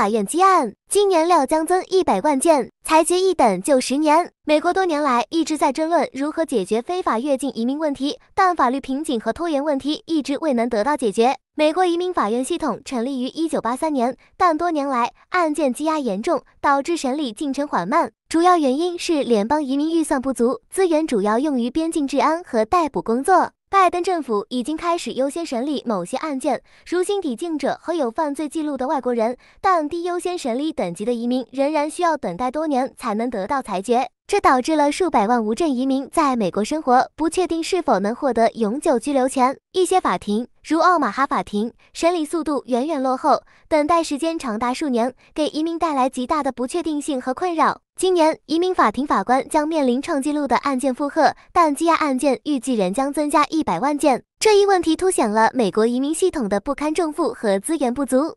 法院积案，今年料将增一百万件，裁决一等就十年。美国多年来一直在争论如何解决非法越境移民问题，但法律瓶颈和拖延问题一直未能得到解决。美国移民法院系统成立于一九八三年，但多年来案件积压严重，导致审理进程缓慢。主要原因是联邦移民预算不足，资源主要用于边境治安和逮捕工作。拜登政府已经开始优先审理某些案件，如新抵境者和有犯罪记录的外国人，但低优先审理等级的移民仍然需要等待多年才能得到裁决。这导致了数百万无证移民在美国生活不确定是否能获得永久居留权。一些法庭，如奥马哈法庭，审理速度远远落后，等待时间长达数年，给移民带来极大的不确定性和困扰。今年，移民法庭法官将面临创纪录的案件负荷，但积压案件预计仍将增加一百万件。这一问题凸显了美国移民系统的不堪重负和资源不足。